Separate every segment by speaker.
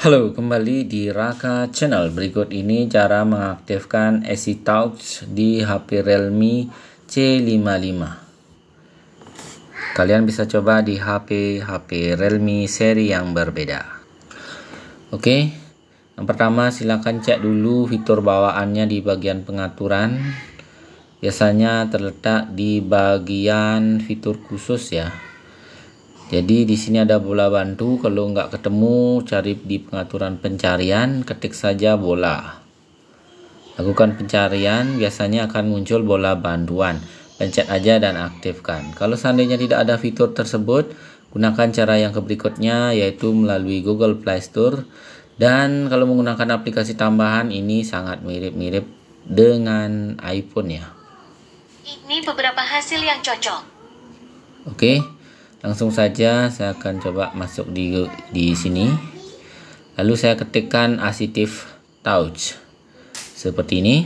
Speaker 1: Halo, kembali di Raka Channel. Berikut ini cara mengaktifkan AC Touch di HP Realme C55. Kalian bisa coba di HP HP Realme seri yang berbeda. Oke. Yang pertama silakan cek dulu fitur bawaannya di bagian pengaturan. Biasanya terletak di bagian fitur khusus ya. Jadi di sini ada bola bantu. Kalau nggak ketemu, cari di pengaturan pencarian, ketik saja bola. Lakukan pencarian, biasanya akan muncul bola bantuan. Pencet aja dan aktifkan. Kalau seandainya tidak ada fitur tersebut, gunakan cara yang berikutnya yaitu melalui Google Play Store. Dan kalau menggunakan aplikasi tambahan ini sangat mirip-mirip dengan iPhone ya. Ini beberapa hasil yang cocok. Oke. Okay langsung saja saya akan coba masuk di di sini lalu saya ketikkan asitif touch seperti ini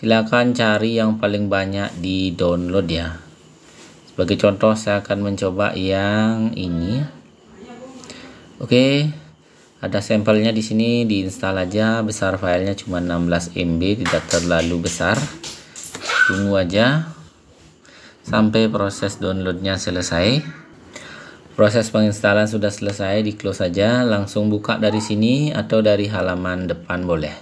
Speaker 1: Silakan cari yang paling banyak di download ya sebagai contoh saya akan mencoba yang ini oke ada sampelnya di sini diinstal aja besar filenya cuma 16 MB tidak terlalu besar tunggu aja sampai proses downloadnya selesai proses penginstalan sudah selesai di close saja langsung buka dari sini atau dari halaman depan boleh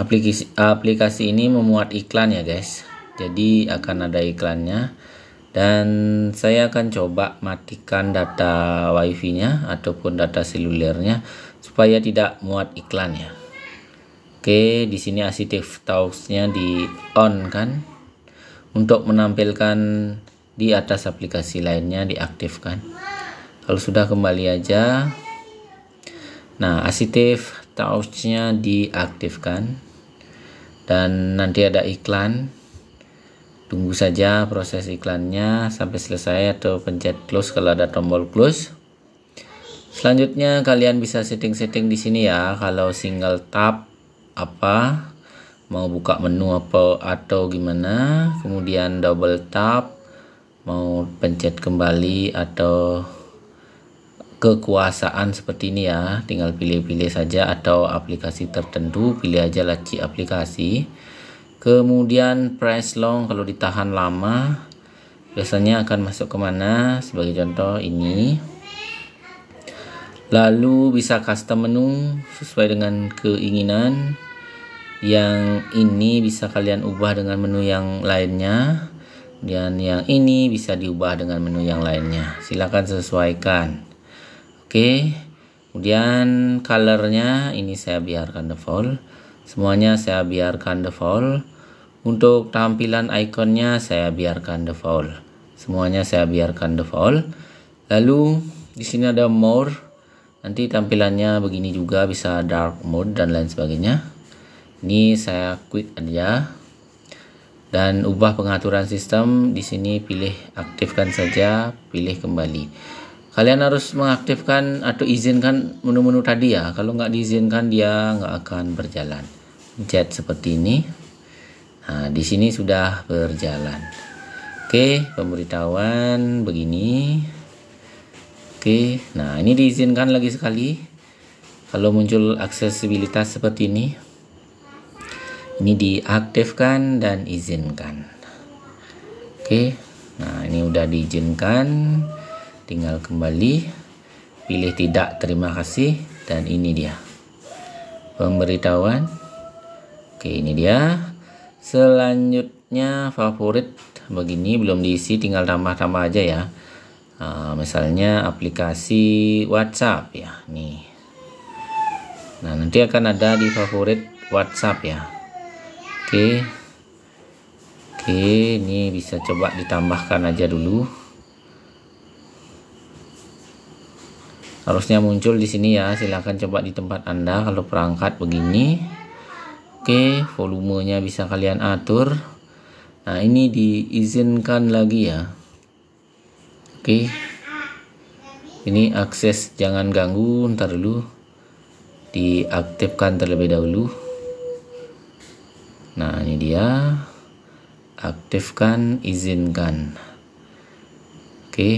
Speaker 1: aplikasi aplikasi ini memuat iklan ya guys jadi akan ada iklannya dan saya akan coba matikan data wifi nya ataupun data selulernya supaya tidak muat iklannya ya Oke, di sini asitif Tausnya di on kan. Untuk menampilkan di atas aplikasi lainnya diaktifkan. Kalau sudah kembali aja. Nah, asitif Tausnya diaktifkan. Dan nanti ada iklan. Tunggu saja proses iklannya sampai selesai atau pencet close kalau ada tombol close. Selanjutnya kalian bisa setting-setting di sini ya. Kalau single tap apa mau buka menu apa atau gimana kemudian double tap mau pencet kembali atau kekuasaan seperti ini ya tinggal pilih-pilih saja atau aplikasi tertentu pilih aja laci aplikasi kemudian press long kalau ditahan lama biasanya akan masuk kemana sebagai contoh ini lalu bisa custom menu sesuai dengan keinginan yang ini bisa kalian ubah dengan menu yang lainnya dan yang ini bisa diubah dengan menu yang lainnya silahkan sesuaikan oke kemudian colornya ini saya biarkan default semuanya saya biarkan default untuk tampilan ikonnya saya biarkan default semuanya saya biarkan default lalu di sini ada more nanti tampilannya begini juga bisa dark mode dan lain sebagainya ini saya quit aja dan ubah pengaturan sistem di sini pilih aktifkan saja pilih kembali kalian harus mengaktifkan atau izinkan menu-menu tadi ya kalau nggak diizinkan dia nggak akan berjalan jet seperti ini nah di sini sudah berjalan oke pemberitahuan begini oke nah ini diizinkan lagi sekali kalau muncul aksesibilitas seperti ini ini diaktifkan dan izinkan oke nah ini udah diizinkan tinggal kembali pilih tidak terima kasih dan ini dia pemberitahuan oke ini dia selanjutnya favorit begini belum diisi tinggal tambah-tambah aja ya uh, misalnya aplikasi WhatsApp ya nih nah nanti akan ada di favorit WhatsApp ya oke oke ini bisa coba ditambahkan aja dulu harusnya muncul di sini ya silahkan coba di tempat anda kalau perangkat begini oke volumenya bisa kalian atur nah ini diizinkan lagi ya oke ini akses jangan ganggu ntar dulu diaktifkan terlebih dahulu nah ini dia aktifkan izinkan oke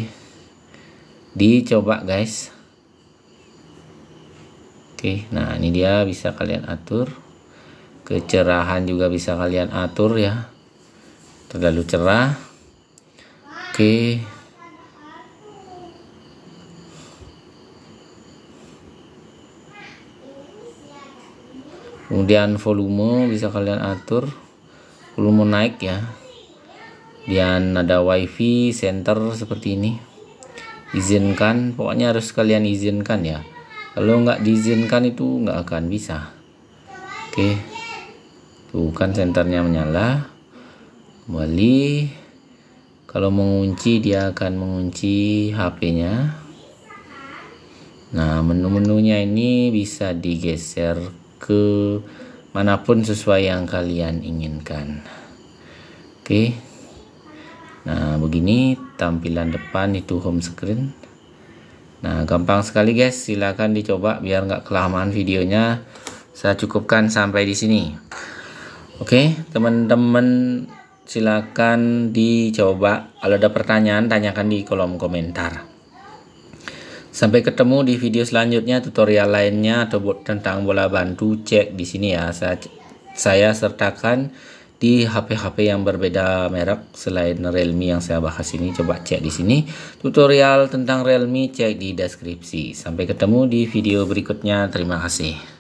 Speaker 1: dicoba guys oke nah ini dia bisa kalian atur kecerahan juga bisa kalian atur ya terlalu cerah oke kemudian volume bisa kalian atur volume naik ya dan ada wifi center seperti ini izinkan pokoknya harus kalian izinkan ya kalau nggak diizinkan itu nggak akan bisa oke Bukan tuh kan senternya menyala kembali kalau mengunci dia akan mengunci HP-nya nah menu-menunya ini bisa digeser ke manapun sesuai yang kalian inginkan oke nah begini tampilan depan itu home screen nah gampang sekali guys silahkan dicoba biar nggak kelamaan videonya saya cukupkan sampai di sini oke okay, teman-teman silahkan dicoba kalau ada pertanyaan tanyakan di kolom komentar Sampai ketemu di video selanjutnya tutorial lainnya atau tentang bola bantu cek di sini ya. Saya, saya sertakan di HP-HP yang berbeda merek selain Realme yang saya bahas ini coba cek di sini tutorial tentang Realme cek di deskripsi sampai ketemu di video berikutnya terima kasih